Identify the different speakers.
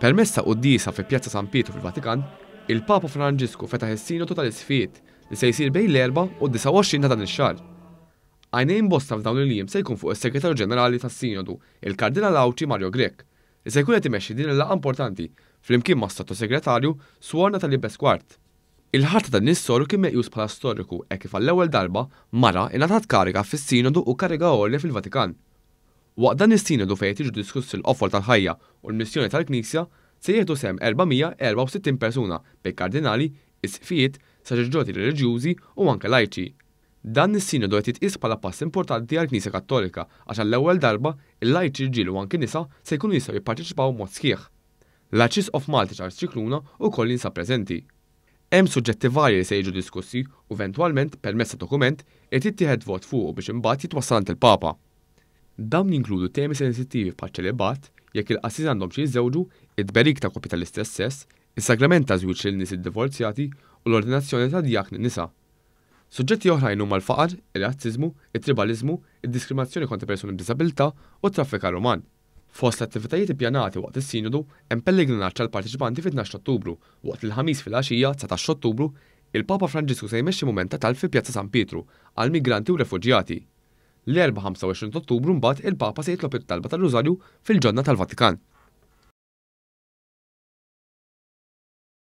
Speaker 1: Permess ta' qoddisa fi Pjazza San Pietro fil-Vatikan, il-Papa Franġisku fetaħ is-sinodu tal-isfiet li se jsir bejn l erba u 29 ta' dan ix-xahar. Għajna bosta f'dawn il-jiem se jkun fuq is-Segretarju Ġenerali tas-Sinodu, il-Kardinal Lawċi Mario Grek, li se jkun qed imexxi din il-laqgħa importanti flimkien ma' Sottosegretarju Sworna tal libes Kwart. il dan is nissoru kien meqjus bħala storiku e kif għall-ewwel darba mara ingħatat kariga fis-Sinodu u kariga fil-Vatikan. Waqt dan is-sinidu fejn tiġu diskuss il-qofol tal-ħajja u l-missjoni tal-Knisja se jieħdu sem 464 persuna bej kardinali, is-sfijiet, saġġorti reliġjużi u anke lajċi. Dan is-sinodu qed jitqis bħala pass importanti għal Knisja Kattolika għax għall-ewwel darba il-lajċi ġilu anke nisa se jkunu jistgħu jipparteċipaw mod sħiħ. L-Aċċis of Malti Charles Ċikluna ukoll jinsa preżenti. Hemm suġġetti varji li se jiġu diskussi u eventwalment permezz ta' dokument qed jittieħed vot fuq biex imbagħad jitwassal il-Papa. Dawn jinkludu temi sensittivi bħal-ċelibat, jekk il-qassis għandhom xi jiżewġu, id-berik ta' kopi tal-istess sess, is-sagrament ta' żwieġ il-nies id-divorzjati u l-ordinazzjoni ta' djakni nisa. Suġġetti oħrajn huma l-faqar, ir-razziżmu, it-tribalizmu, id-diskriminazzjoni kontra persuni b'disabilità u t-traffika roman. Fost l-attivitajiet ippjanati waqt is-sinodu hemm pellegrinaġġ tal-partiċipanti fit-12 Ottubru waqt il-ħamis fil-għaxija 19 Ottubru il-Papa Franġisku se jmexxi mumenta tal fi Pjazza San Pietru għal migranti u refuġjati l-4-25 ottubru mbagħad il-Papa se jitlob it-talba tal-Rużarju fil-ġonna tal-Vatikan.